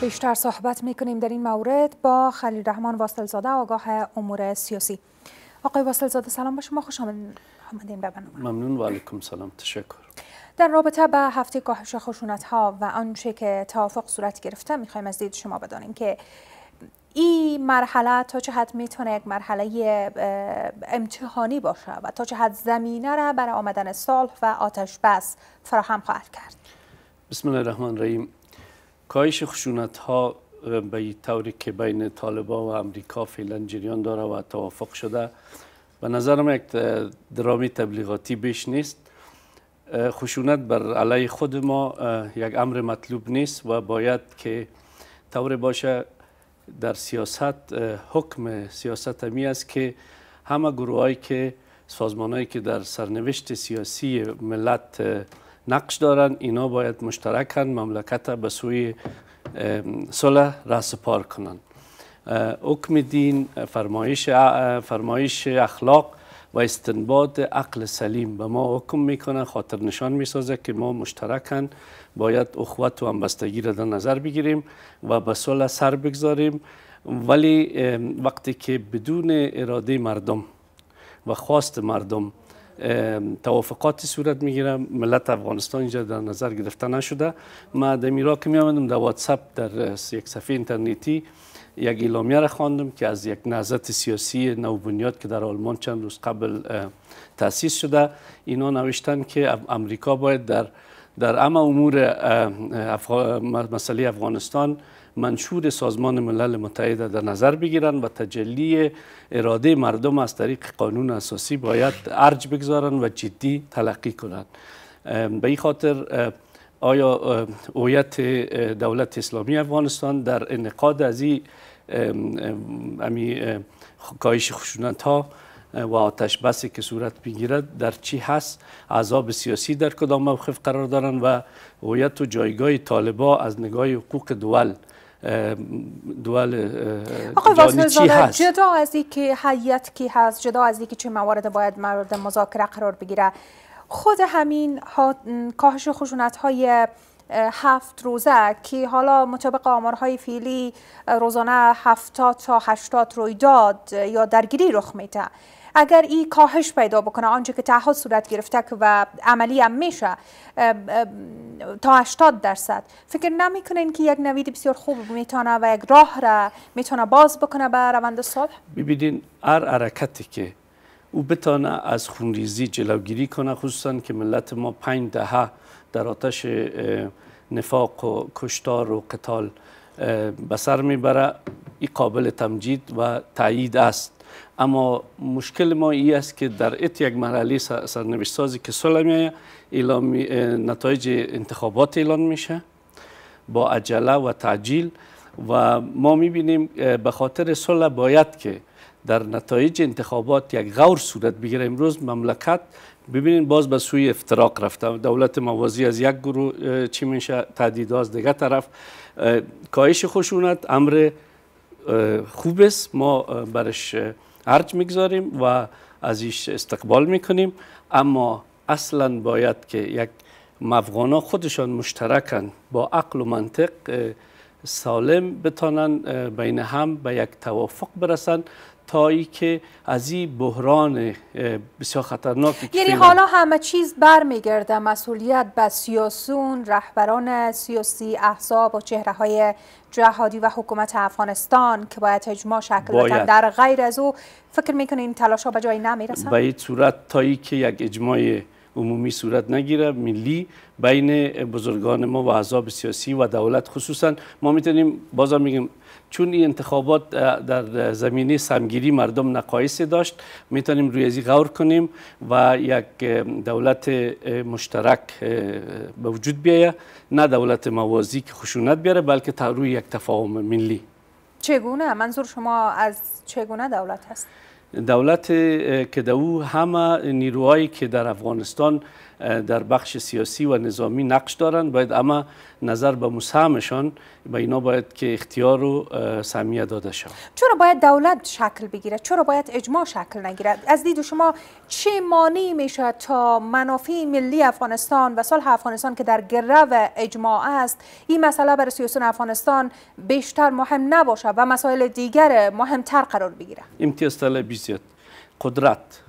بیشتر صحبت میکنیم در این مورد با خلیل رحمان واصلزاده آگاه امور سیاسی آقای واصلزاده سلام به شما خوش آمدین به برنامه ممنون و علیکم سلام تشکر در رابطه به هفته کاهش خشونت ها و آنچه که توافق صورت گرفته میخوایم از دید شما بدانیم که این مرحله تا چه حد میتونه یک مرحله امتحانی باشه و تا چه حد زمینه را برای آمدن صلح و آتش بس فراهم خواهد کرد بسم الله الرحمن الرحیم کاهش خشونت ها به طوری که بین طالبا و امریکا فعلا جریان داره و توافق شده به نظرم یک درامی تبلیغاتی بیش نیست خشونت بر علی خود ما یک امر مطلوب نیست و باید که طور باشه در سیاست حکم سیاست همی است که همه گروه که سازمان که در سرنوشت سیاسی ملت نقش دارن اینا باید مشترکن مملکت به سوی صلح رسپار کنن حکم دین فرمایش فرمایش اخلاق و استنباد عقل سلیم به ما حکم میکنه خاطر نشان میسازه که ما مشترکن باید اخوت و همبستگی را در نظر بگیریم و به صلح سر بگذاریم ولی وقتی که بدون اراده مردم و خواست مردم توافقاتی صورت میگیره ملت افغانستان اینجا در نظر گرفته نشده ما در که میامدم آمدم در واتساپ در یک صفحه اینترنتی یک اعلامیه را خواندم که از یک نهضت سیاسی نوبنیاد که در آلمان چند روز قبل تاسیس شده اینا نوشتن که امریکا باید در در اما امور مسئله افغانستان منشور سازمان ملل متحد در نظر بگیرند و تجلی اراده مردم از طریق قانون اساسی باید ارج بگذارن و جدی تلقی کنند به این خاطر آیا اویت دولت اسلامی افغانستان در انقاد از این امی کاهش خشونت ها و آتش بسی که صورت میگیرد در چی هست عذاب سیاسی در کدام موقف قرار دارند و هویت و جایگاه طالبا از نگاه حقوق دول دول جانی چی هست؟ جدا از اینکه حیات کی هست جدا از اینکه چه موارد باید مورد مذاکره قرار بگیره خود همین ها... کاهش خشونت های هفت روزه که حالا مطابق آمارهای فیلی روزانه هفتاد تا هشتاد رویداد یا درگیری رخ میده اگر این کاهش پیدا بکنه آنچه که تعهد صورت گرفته و عملی هم میشه تا 80 درصد فکر کنین که یک نوید بسیار خوب میتونه و یک راه را میتونه باز بکنه به روند صلح ببینین هر حرکتی که او بتانه از خونریزی جلوگیری کنه خصوصا که ملت ما پنج دهه در آتش نفاق و کشتار و قتال بسر سر میبره این قابل تمجید و تایید است اما مشکل ما ای است که در ات یک مرحله سرنوشت سازی که صلح می نتایج انتخابات اعلان میشه با عجله و تعجیل و ما بینیم به خاطر صلح باید که در نتایج انتخابات یک غور صورت بگیره امروز مملکت ببینید باز به سوی افتراق رفته دولت موازی از یک گروه چی میشه تعدید از دیگه طرف کاهش خشونت امر خوب است ما برش ارج میگذاریم و ازش استقبال میکنیم اما اصلا باید که یک مفغانا خودشان مشترکن با عقل و منطق سالم بتانن بین هم به یک توافق برسن تایی که از این بحران بسیار خطرناکی یعنی حالا همه چیز برمیگرده مسئولیت به سیاسون رهبران سیاسی احزاب و چهره های جهادی و حکومت افغانستان که باید اجماع شکل در غیر از او فکر میکنه این تلاش ها به جایی نمیرسن؟ به این صورت تایی که یک اجماع عمومی صورت نگیره ملی بین بزرگان ما و احزاب سیاسی و دولت خصوصا ما میتونیم بازا میگیم چون این انتخابات در زمینه سمگیری مردم نقایص داشت میتونیم روی ازی غور کنیم و یک دولت مشترک به وجود بیایه نه دولت موازی که خشونت بیاره بلکه روی یک تفاهم ملی چگونه منظور شما از چگونه دولت هست دولت که دو همه نیروهایی که در افغانستان در بخش سیاسی و نظامی نقش دارند باید اما نظر به مسهمشان به اینا باید که اختیار رو سمیه داده شد چرا باید دولت شکل بگیره چرا باید اجماع شکل نگیره از دید شما چه مانعی میشه تا منافع ملی افغانستان و صلح افغانستان که در گرو اجماع است این مسئله برای سیاستون افغانستان بیشتر مهم نباشد و مسائل دیگر مهمتر قرار بگیره؟ امتیاز طلبی قدرت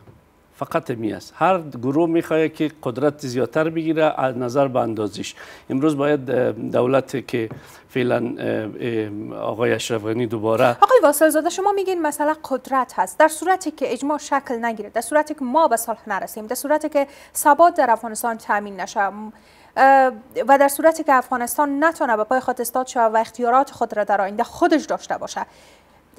فقط می است هر گروه میخواید که قدرت زیادتر بگیره از نظر به اندازش امروز باید دولت که فعلا آقای اشرف غنی دوباره آقای زاده شما میگین مثلا قدرت هست در صورتی که اجماع شکل نگیره در صورتی که ما به صلح نرسیم در صورتی که ثبات در افغانستان تامین نشه و در صورتی که افغانستان نتونه به پای خود استاد شود و اختیارات خود را در آینده خودش داشته باشه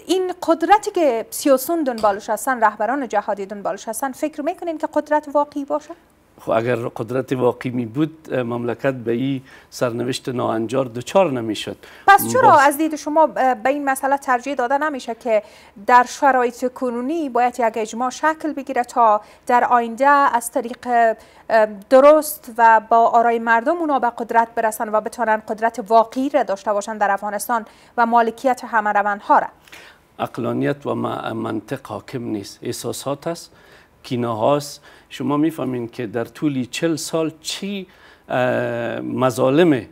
این قدرتی که سیاسون دنبالش هستن رهبران جهادی دنبالش هستن فکر میکنین که قدرت واقعی باشه خب اگر قدرت واقعی می بود مملکت به این سرنوشت ناانجار دچار نمیشد پس چرا از دید شما به این مسئله ترجیح داده نمیشه که در شرایط کنونی باید یک اجماع شکل بگیره تا در آینده از طریق درست و با آرای مردم اونا به قدرت برسن و بتانن قدرت واقعی را داشته باشن در افغانستان و مالکیت همه ها را اقلانیت و منطق حاکم نیست احساسات است کینه هاست شما میفهمین که در طول چل سال چی مظالم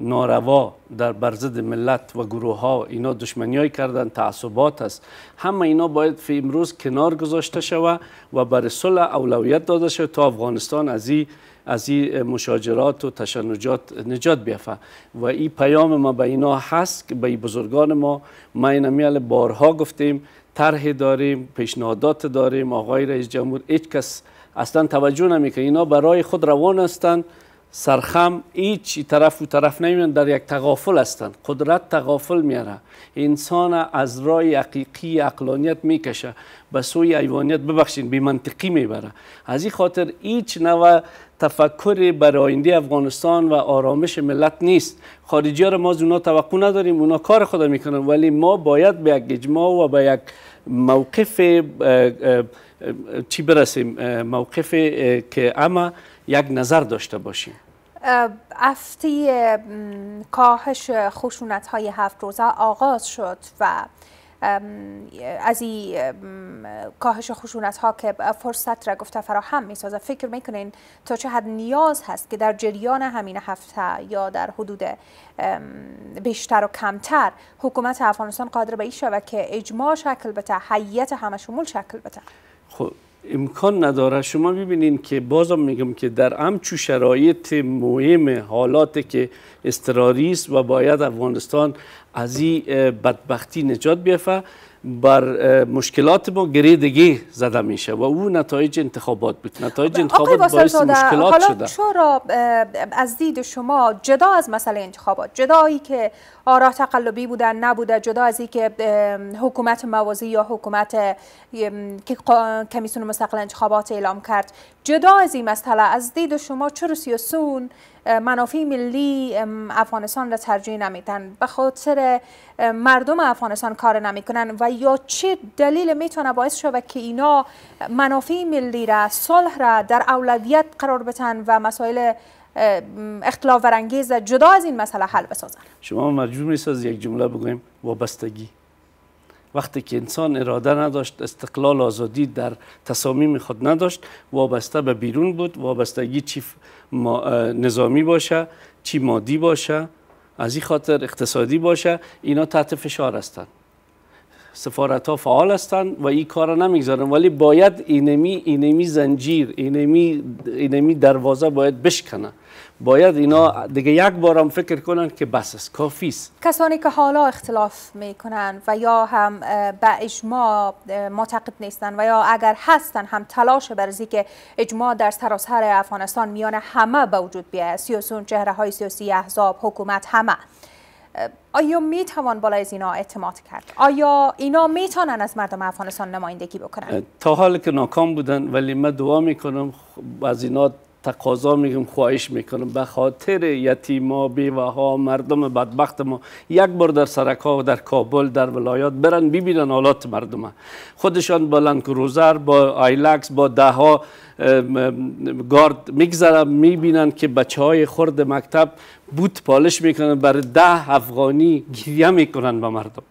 ناروا در برزد ملت و گروه ها اینا دشمنی کردن تعصبات است همه اینا باید فی امروز کنار گذاشته شود و بر صلح اولویت داده شود تا افغانستان از این از مشاجرات و تشنجات نجات بیفه و این پیام ما به اینا هست که به این بزرگان ما ما این بارها گفتیم طرح داریم پیشنهادات داریم آقای رئیس جمهور هیچ کس اصلا توجه که اینا برای خود روان هستند سرخم هیچ طرف و طرف نمیان در یک تغافل هستند قدرت تغافل میاره انسان از راه حقیقی اقلانیت میکشه به سوی ایوانیت ببخشین بی منطقی میبره از این خاطر هیچ نوع تفکر برای آینده افغانستان و آرامش ملت نیست خارجی ها را ما از اونا توقع نداریم اونا کار خدا میکنن ولی ما باید به یک اجماع و به یک موقف چی برسیم موقف که اما یک نظر داشته باشیم افتی کاهش خشونت های هفت روزه آغاز شد و از این کاهش خشونت ها که فرصت را گفته فراهم می فکر میکنین تا چه حد نیاز هست که در جریان همین هفته یا در حدود بیشتر و کمتر حکومت افغانستان قادر به این شود که اجماع شکل بته حییت همشمول شکل بته خب امکان نداره شما ببینین که بازم میگم که در امچو شرایط مهم حالات که استراریست و باید افغانستان از این بدبختی نجات بیافه بر مشکلات ما گریدگی زده میشه و او نتایج انتخابات بود نتایج انتخابات باعث مشکلات حالا چرا از دید شما جدا از مسئله انتخابات جدایی که آرا تقلبی بودن نبوده جدا از ای که حکومت موازی یا حکومت که کمیسیون مستقل انتخابات اعلام کرد جدا از این مسئله از دید شما چرا سیاسون منافع ملی افغانستان را ترجیح نمیتن به خاطر مردم افغانستان کار نمیکنن و یا چه دلیل میتونه باعث شود که اینا منافع ملی را صلح را در اولویت قرار بتن و مسائل اختلاف ورانگیز جدا از این مسئله حل بسازن شما مجبور میساز یک جمله بگویم وابستگی وقتی که انسان اراده نداشت استقلال آزادی در تصامیم خود نداشت وابسته به بیرون بود وابستگی چی نظامی باشه چی مادی باشه از این خاطر اقتصادی باشه اینا تحت فشار هستند سفارت ها فعال هستند و این کار نمیگذارن ولی باید اینمی اینمی زنجیر اینمی اینمی دروازه باید بشکنه باید اینا دیگه یک بارم فکر کنن که بس است کافی است کسانی که حالا اختلاف میکنن و یا هم به اجماع معتقد نیستن و یا اگر هستن هم تلاش بر که اجماع در سراسر افغانستان میان همه به وجود بیاید سیاسون چهره های سیاسی احزاب حکومت همه آیا می توان بالای از اینا اعتماد کرد آیا اینا می توانند از مردم افغانستان نمایندگی بکنند تا حال که ناکام بودن ولی من دعا می کنم از اینا تقاضا میگم خواهش میکنم به خاطر یتیما بیوه ها مردم بدبخت ما یک بار در سرکا و در کابل در ولایات برن ببینن حالات مردم خودشان با لنکروزر با آیلکس با ده ها گارد میگذرم میبینن که بچه های خرد مکتب بود پالش میکنن بر ده افغانی گریه میکنن به مردم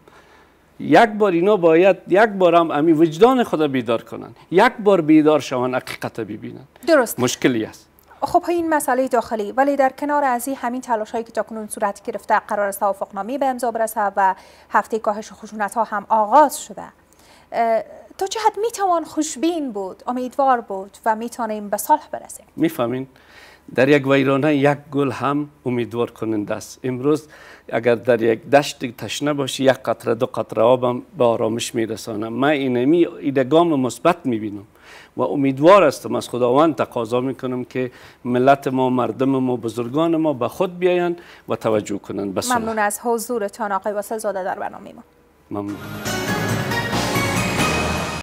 یک بار اینا باید یک بار هم امی وجدان خدا بیدار کنن یک بار بیدار شون حقیقت ببینن درست مشکلی است خب این مسئله داخلی ولی در کنار از این همین تلاش هایی که تاکنون صورت گرفته قرار است توافقنامه به امضا برسه و هفته کاهش خشونت ها هم آغاز شده تا چه حد میتوان خوشبین بود امیدوار بود و میتونیم به صلح برسیم میفهمین در یک ویرانه یک گل هم امیدوار کننده است امروز اگر در یک دشت تشنه باشی یک قطره دو قطره آبم به آرامش میرسانم من اینمی ایدگام مثبت میبینم و امیدوار هستم از خداوند تقاضا میکنم که ملت ما مردم ما بزرگان ما به خود بیایند و توجه کنند ممنون از حضورتان آقای واسه زاده در برنامه ما ممنون